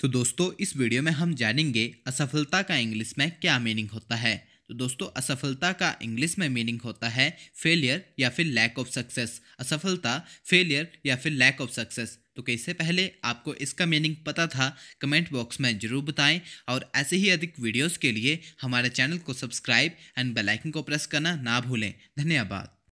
तो दोस्तों इस वीडियो में हम जानेंगे असफलता का इंग्लिश में क्या मीनिंग होता है तो दोस्तों असफलता का इंग्लिश में मीनिंग होता है फेलियर या फिर लैक ऑफ सक्सेस असफलता फेलियर या फिर लैक ऑफ सक्सेस तो कैसे पहले आपको इसका मीनिंग पता था कमेंट बॉक्स में ज़रूर बताएं और ऐसे ही अधिक वीडियोस के लिए हमारे चैनल को सब्सक्राइब एंड बेलाइकन को प्रेस करना ना भूलें धन्यवाद